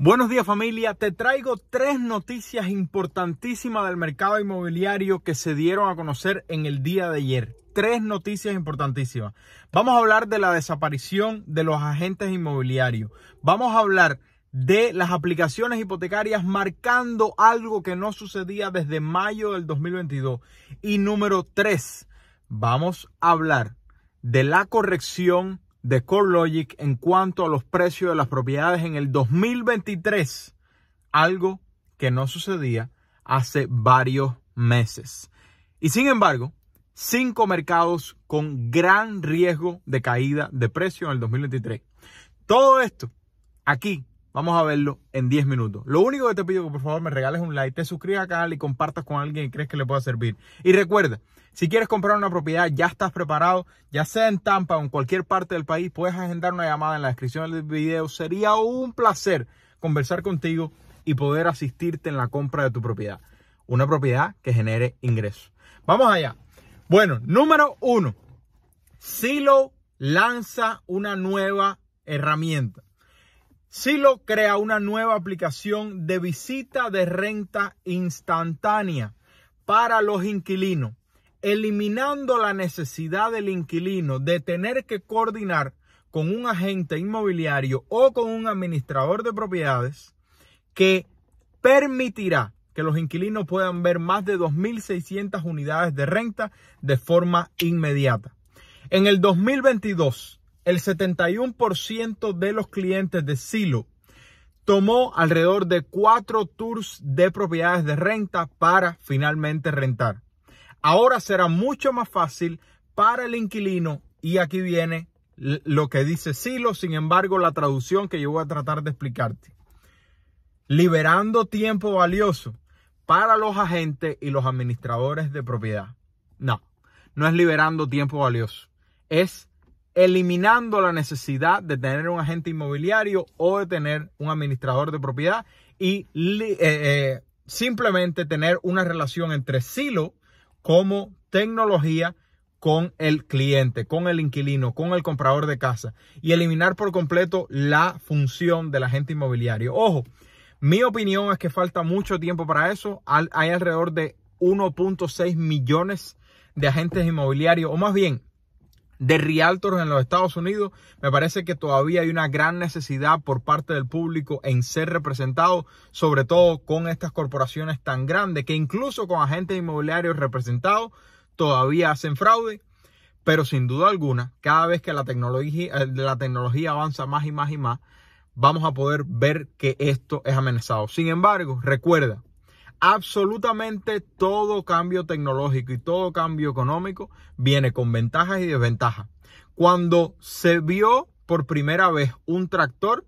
Buenos días familia, te traigo tres noticias importantísimas del mercado inmobiliario que se dieron a conocer en el día de ayer. Tres noticias importantísimas. Vamos a hablar de la desaparición de los agentes inmobiliarios. Vamos a hablar de las aplicaciones hipotecarias marcando algo que no sucedía desde mayo del 2022. Y número tres, vamos a hablar de la corrección de CoreLogic en cuanto a los precios de las propiedades en el 2023, algo que no sucedía hace varios meses. Y sin embargo, cinco mercados con gran riesgo de caída de precio en el 2023. Todo esto aquí Vamos a verlo en 10 minutos. Lo único que te pido que por favor me regales un like, te suscribas al canal y compartas con alguien que crees que le pueda servir. Y recuerda, si quieres comprar una propiedad, ya estás preparado, ya sea en Tampa o en cualquier parte del país, puedes agendar una llamada en la descripción del video. Sería un placer conversar contigo y poder asistirte en la compra de tu propiedad. Una propiedad que genere ingresos. Vamos allá. Bueno, número uno. Silo lanza una nueva herramienta. Silo crea una nueva aplicación de visita de renta instantánea para los inquilinos, eliminando la necesidad del inquilino de tener que coordinar con un agente inmobiliario o con un administrador de propiedades que permitirá que los inquilinos puedan ver más de 2.600 unidades de renta de forma inmediata. En el 2022, el 71% de los clientes de Silo tomó alrededor de cuatro tours de propiedades de renta para finalmente rentar. Ahora será mucho más fácil para el inquilino y aquí viene lo que dice Silo, sin embargo la traducción que yo voy a tratar de explicarte. Liberando tiempo valioso para los agentes y los administradores de propiedad. No, no es liberando tiempo valioso, es eliminando la necesidad de tener un agente inmobiliario o de tener un administrador de propiedad y eh, eh, simplemente tener una relación entre Silo como tecnología con el cliente, con el inquilino, con el comprador de casa y eliminar por completo la función del agente inmobiliario. Ojo, mi opinión es que falta mucho tiempo para eso. Hay alrededor de 1.6 millones de agentes inmobiliarios, o más bien, de realtors en los Estados Unidos, me parece que todavía hay una gran necesidad por parte del público en ser representado, sobre todo con estas corporaciones tan grandes que incluso con agentes inmobiliarios representados todavía hacen fraude. Pero sin duda alguna, cada vez que la tecnología, eh, la tecnología avanza más y más y más, vamos a poder ver que esto es amenazado. Sin embargo, recuerda, Absolutamente todo cambio tecnológico y todo cambio económico viene con ventajas y desventajas. Cuando se vio por primera vez un tractor,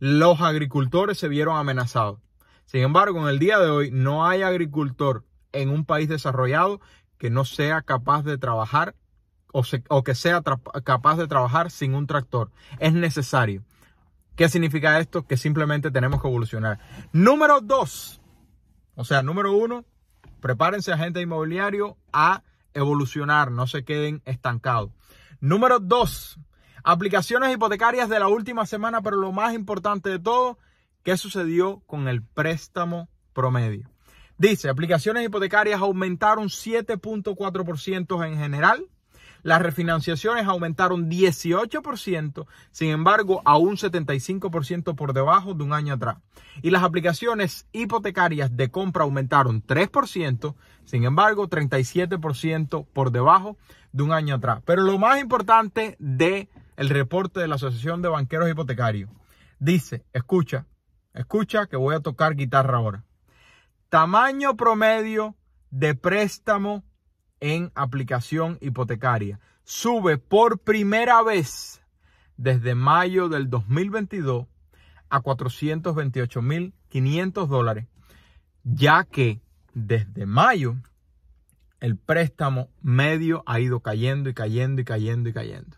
los agricultores se vieron amenazados. Sin embargo, en el día de hoy no hay agricultor en un país desarrollado que no sea capaz de trabajar o, que sea capaz de trabajar sin un tractor. Es necesario. ¿Qué significa esto? Que simplemente tenemos que evolucionar. Número dos, o sea, número uno, prepárense agente inmobiliario a evolucionar, no se queden estancados. Número dos, aplicaciones hipotecarias de la última semana, pero lo más importante de todo, ¿qué sucedió con el préstamo promedio? Dice, aplicaciones hipotecarias aumentaron 7.4% en general, las refinanciaciones aumentaron 18%, sin embargo, a un 75% por debajo de un año atrás. Y las aplicaciones hipotecarias de compra aumentaron 3%, sin embargo, 37% por debajo de un año atrás. Pero lo más importante de el reporte de la Asociación de Banqueros Hipotecarios dice, escucha, escucha que voy a tocar guitarra ahora. Tamaño promedio de préstamo en aplicación hipotecaria sube por primera vez desde mayo del 2022 a 428.500 dólares, ya que desde mayo el préstamo medio ha ido cayendo y cayendo y cayendo y cayendo.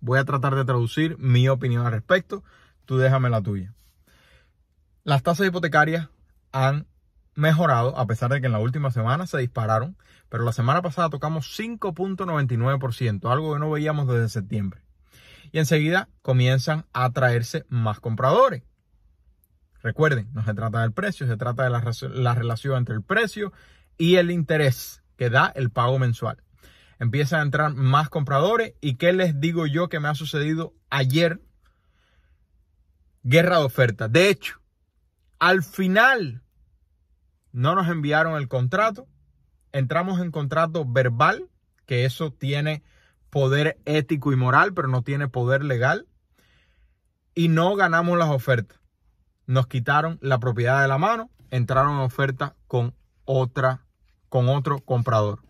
Voy a tratar de traducir mi opinión al respecto, tú déjame la tuya. Las tasas hipotecarias han mejorado, a pesar de que en la última semana se dispararon, pero la semana pasada tocamos 5.99%, algo que no veíamos desde septiembre. Y enseguida comienzan a atraerse más compradores. Recuerden, no se trata del precio, se trata de la, la relación entre el precio y el interés que da el pago mensual. Empiezan a entrar más compradores y qué les digo yo que me ha sucedido ayer. Guerra de oferta. De hecho, al final no nos enviaron el contrato, entramos en contrato verbal, que eso tiene poder ético y moral, pero no tiene poder legal, y no ganamos las ofertas. Nos quitaron la propiedad de la mano, entraron en oferta con otra con otro comprador.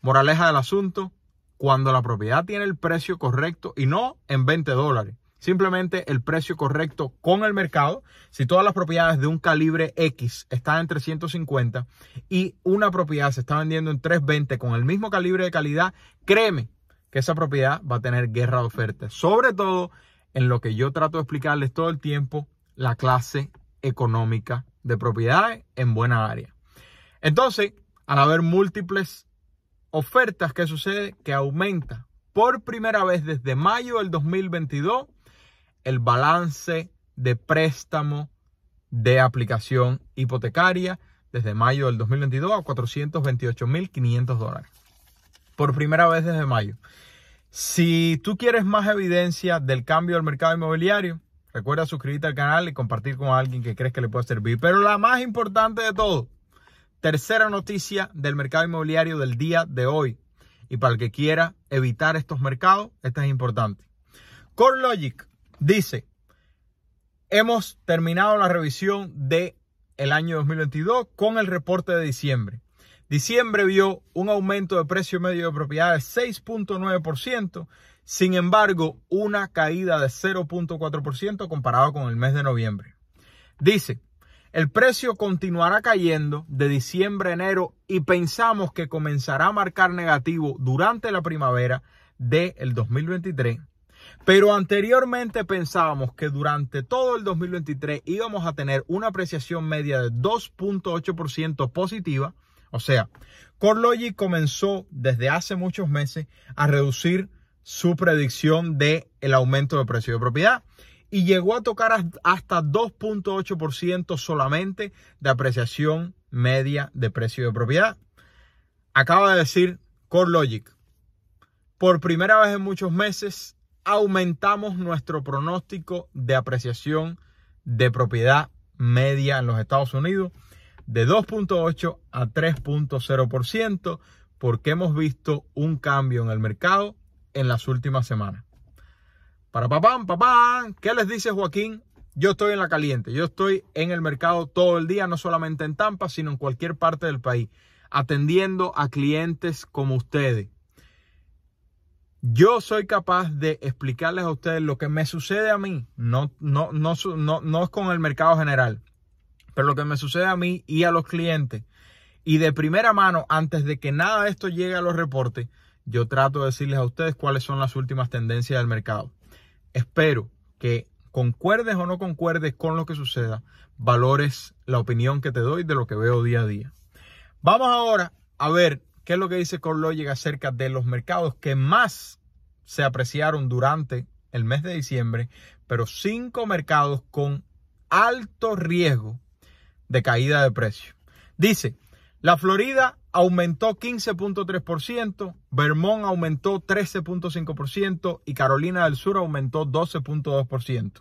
Moraleja del asunto, cuando la propiedad tiene el precio correcto y no en 20 dólares, Simplemente el precio correcto con el mercado. Si todas las propiedades de un calibre X están en 350 y una propiedad se está vendiendo en 320 con el mismo calibre de calidad, créeme que esa propiedad va a tener guerra de ofertas. Sobre todo en lo que yo trato de explicarles todo el tiempo, la clase económica de propiedades en buena área. Entonces, al haber múltiples ofertas, ¿qué sucede? Que aumenta por primera vez desde mayo del 2022 el balance de préstamo de aplicación hipotecaria desde mayo del 2022 a 428.500 dólares. Por primera vez desde mayo. Si tú quieres más evidencia del cambio del mercado inmobiliario, recuerda suscribirte al canal y compartir con alguien que crees que le pueda servir. Pero la más importante de todo, tercera noticia del mercado inmobiliario del día de hoy. Y para el que quiera evitar estos mercados, esta es importante. CoreLogic Dice, hemos terminado la revisión del el año 2022 con el reporte de diciembre. Diciembre vio un aumento de precio medio de propiedad de 6.9%, sin embargo, una caída de 0.4% comparado con el mes de noviembre. Dice, el precio continuará cayendo de diciembre a enero y pensamos que comenzará a marcar negativo durante la primavera del 2023 pero anteriormente pensábamos que durante todo el 2023 íbamos a tener una apreciación media de 2.8% positiva. O sea, CoreLogic comenzó desde hace muchos meses a reducir su predicción del el aumento de precio de propiedad y llegó a tocar hasta 2.8% solamente de apreciación media de precio de propiedad. Acaba de decir CoreLogic, por primera vez en muchos meses aumentamos nuestro pronóstico de apreciación de propiedad media en los Estados Unidos de 2.8 a 3.0% porque hemos visto un cambio en el mercado en las últimas semanas. Para papá, papá, ¿qué les dice Joaquín? Yo estoy en la caliente, yo estoy en el mercado todo el día, no solamente en Tampa, sino en cualquier parte del país, atendiendo a clientes como ustedes. Yo soy capaz de explicarles a ustedes lo que me sucede a mí, no, no, no, no, es con el mercado general, pero lo que me sucede a mí y a los clientes. Y de primera mano, antes de que nada de esto llegue a los reportes, yo trato de decirles a ustedes cuáles son las últimas tendencias del mercado. Espero que concuerdes o no concuerdes con lo que suceda, valores la opinión que te doy de lo que veo día a día. Vamos ahora a ver ¿Qué es lo que dice CoreLogic acerca de los mercados que más se apreciaron durante el mes de diciembre? Pero cinco mercados con alto riesgo de caída de precio. Dice, la Florida aumentó 15.3%, Vermont aumentó 13.5% y Carolina del Sur aumentó 12.2%.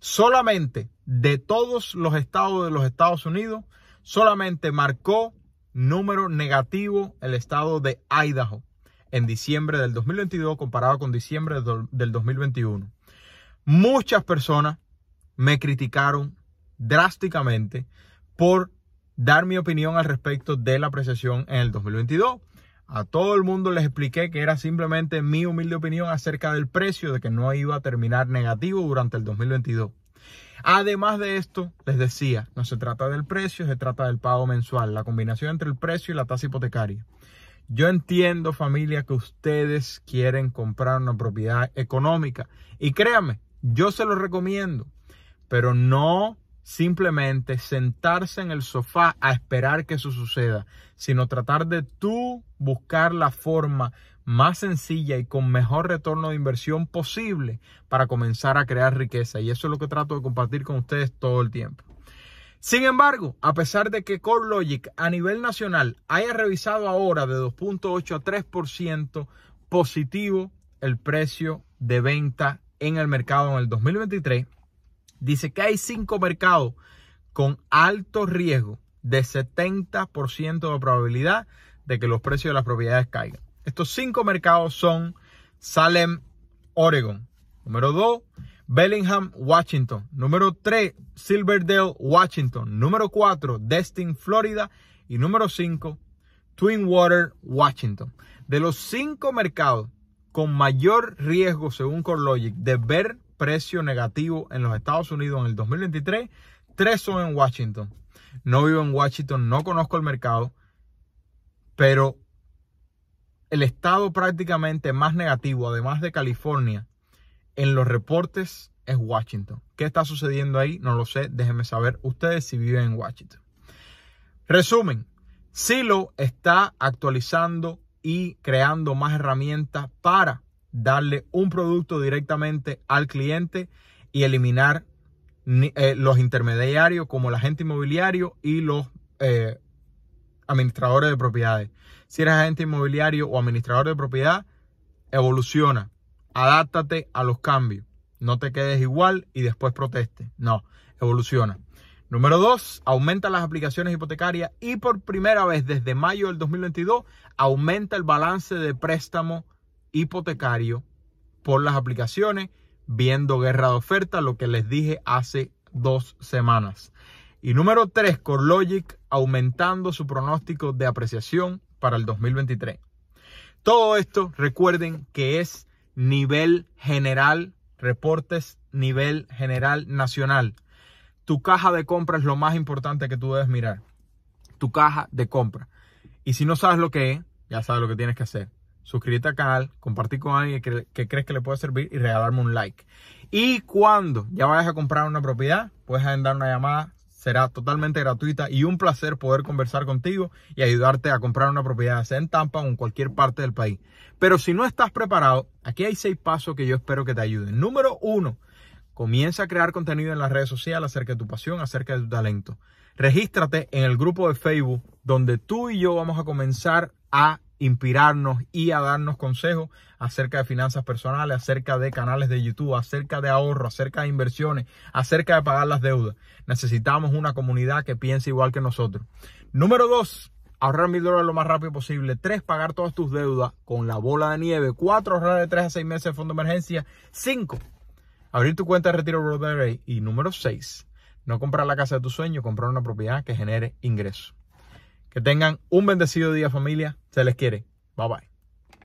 Solamente de todos los estados de los Estados Unidos, solamente marcó número negativo el estado de Idaho en diciembre del 2022 comparado con diciembre del 2021. Muchas personas me criticaron drásticamente por dar mi opinión al respecto de la apreciación en el 2022. A todo el mundo les expliqué que era simplemente mi humilde opinión acerca del precio, de que no iba a terminar negativo durante el 2022. Además de esto, les decía, no se trata del precio, se trata del pago mensual, la combinación entre el precio y la tasa hipotecaria. Yo entiendo familia que ustedes quieren comprar una propiedad económica y créanme, yo se lo recomiendo, pero no simplemente sentarse en el sofá a esperar que eso suceda, sino tratar de tú buscar la forma más sencilla y con mejor retorno de inversión posible para comenzar a crear riqueza. Y eso es lo que trato de compartir con ustedes todo el tiempo. Sin embargo, a pesar de que CoreLogic a nivel nacional haya revisado ahora de 2.8 a 3% positivo el precio de venta en el mercado en el 2023, Dice que hay cinco mercados con alto riesgo de 70% de probabilidad de que los precios de las propiedades caigan. Estos cinco mercados son Salem, Oregon. Número 2, Bellingham, Washington. Número 3, Silverdale, Washington. Número 4, Destin, Florida. Y número 5, Twinwater, Washington. De los cinco mercados con mayor riesgo, según CoreLogic, de ver precio negativo en los Estados Unidos en el 2023. Tres son en Washington. No vivo en Washington, no conozco el mercado, pero el estado prácticamente más negativo, además de California, en los reportes es Washington. ¿Qué está sucediendo ahí? No lo sé. Déjenme saber ustedes si viven en Washington. Resumen, Silo está actualizando y creando más herramientas para darle un producto directamente al cliente y eliminar eh, los intermediarios como el agente inmobiliario y los eh, administradores de propiedades. Si eres agente inmobiliario o administrador de propiedad, evoluciona, adáptate a los cambios. No te quedes igual y después proteste. No, evoluciona. Número dos, aumenta las aplicaciones hipotecarias y por primera vez desde mayo del 2022 aumenta el balance de préstamo hipotecario por las aplicaciones, viendo guerra de oferta, lo que les dije hace dos semanas. Y número tres CoreLogic aumentando su pronóstico de apreciación para el 2023. Todo esto, recuerden que es nivel general, reportes nivel general nacional. Tu caja de compra es lo más importante que tú debes mirar. Tu caja de compra. Y si no sabes lo que es, ya sabes lo que tienes que hacer. Suscríbete al canal, compartir con alguien que, crees que le puede servir y regalarme un like. Y cuando ya vayas a comprar una propiedad, puedes dar una llamada, será totalmente gratuita y un placer poder conversar contigo y ayudarte a comprar una propiedad, sea en Tampa o en cualquier parte del país. Pero si no estás preparado, aquí hay seis pasos que yo espero que te ayuden. Número uno, comienza a crear contenido en las redes sociales acerca de tu pasión, acerca de tu talento. Regístrate en el grupo de Facebook donde tú y yo vamos a comenzar a inspirarnos y a darnos consejos acerca de finanzas personales, acerca de canales de YouTube, acerca de ahorro, acerca de inversiones, acerca de pagar las deudas. Necesitamos una comunidad que piense igual que nosotros. Número dos, ahorrar mil dólares lo más rápido posible. Tres, pagar todas tus deudas con la bola de nieve. Cuatro, ahorrar de tres a seis meses de fondo de emergencia. Cinco, abrir tu cuenta de retiro IRA Y número seis, no comprar la casa de tu sueño, comprar una propiedad que genere ingresos. Que tengan un bendecido día familia. Se les quiere. Bye bye.